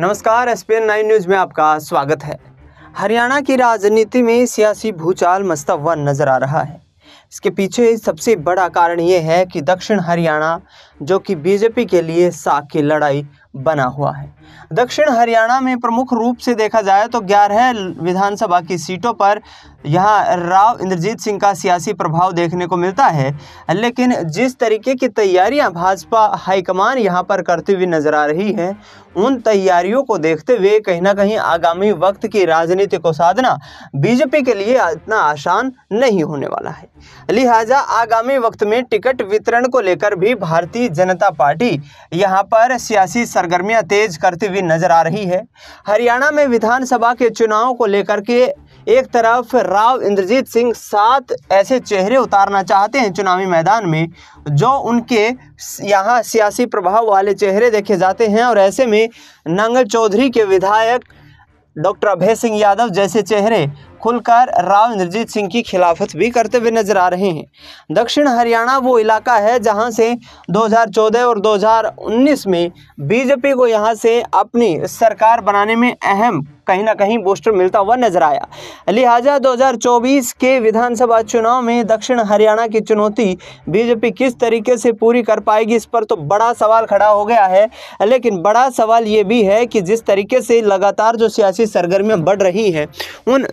नमस्कार S P nine news में आपका स्वागत है हरियाणा की राजनीति में सियासी भूचाल मस्ता हुआ नजर आ रहा है इसके पीछे सबसे बड़ा कारण ये है कि दक्षिण हरियाणा जो कि बीजेपी के लिए साख की लड़ाई बना हुआ है दक्षिण हरियाणा में प्रमुख रूप से देखा जाए तो ग्यारह विधानसभा की सीटों पर यहाँ राव इंद्रजीत सिंह का सियासी प्रभाव देखने को मिलता है लेकिन जिस तरीके की तैयारियां भाजपा हाईकमान यहाँ पर करती हुई नज़र आ रही हैं उन तैयारियों को देखते हुए कहीं ना कहीं आगामी वक्त की राजनीति को साधना बीजेपी के लिए इतना आसान नहीं होने वाला है लिहाजा आगामी वक्त में टिकट वितरण को लेकर भी भारतीय जनता पार्टी यहाँ पर सियासी सरगर्मियाँ तेज करती हुई नज़र आ रही है हरियाणा में विधानसभा के चुनाव को लेकर के एक तरफ राव इंद्रजीत सिंह सात ऐसे चेहरे उतारना चाहते हैं चुनावी मैदान में जो उनके यहाँ सियासी प्रभाव वाले चेहरे देखे जाते हैं और ऐसे में नंगल चौधरी के विधायक डॉक्टर अभय सिंह यादव जैसे चेहरे खुलकर राव इंद्रजीत सिंह की खिलाफत भी करते हुए नजर आ रहे हैं दक्षिण हरियाणा वो इलाका है जहां से 2014 और 2019 में बीजेपी को यहां से अपनी सरकार बनाने में अहम कहीं ना कहीं बूस्टर मिलता हुआ नजर आया लिहाजा 2024 के विधानसभा चुनाव में दक्षिण हरियाणा की चुनौती बीजेपी किस तरीके से पूरी कर पाएगी इस पर तो बड़ा सवाल खड़ा हो गया है लेकिन बड़ा सवाल ये भी है कि जिस तरीके से लगातार जो सियासी सरगर्मियाँ बढ़ रही हैं उन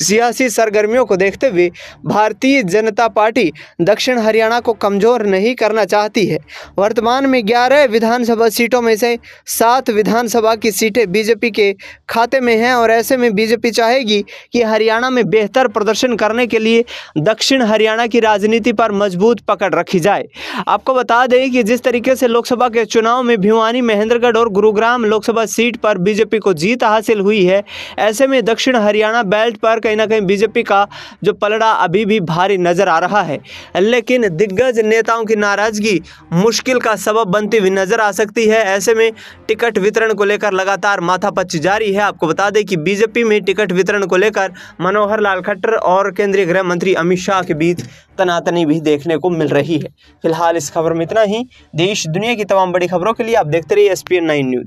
सियासी सरगर्मियों को देखते हुए भारतीय जनता पार्टी दक्षिण हरियाणा को कमज़ोर नहीं करना चाहती है वर्तमान में ग्यारह विधानसभा सीटों में से सात विधानसभा की सीटें बीजेपी के खाते में हैं और ऐसे में बीजेपी चाहेगी कि हरियाणा में बेहतर प्रदर्शन करने के लिए दक्षिण हरियाणा की राजनीति पर मजबूत पकड़ रखी जाए आपको बता दें कि जिस तरीके से लोकसभा के चुनाव में भिवानी महेंद्रगढ़ और गुरुग्राम लोकसभा सीट पर बीजेपी को जीत हासिल हुई है ऐसे में दक्षिण हरियाणा बेल्ट पर कहीं ना कहीं बीजेपी का जो पलड़ा अभी भी भारी नजर आ रहा है लेकिन दिग्गज नेताओं की नाराजगी मुश्किल का सबब बनती हुई नजर आ सकती है ऐसे में टिकट वितरण को लेकर लगातार माथापच्ची जारी है आपको बता दें कि बीजेपी में टिकट वितरण को लेकर मनोहर लाल खट्टर और केंद्रीय गृह मंत्री अमित शाह के बीच तनातनी भी देखने को मिल रही है फिलहाल इस खबर में इतना ही देश दुनिया की तमाम बड़ी खबरों के लिए आप देखते रहिए एस पी न्यूज़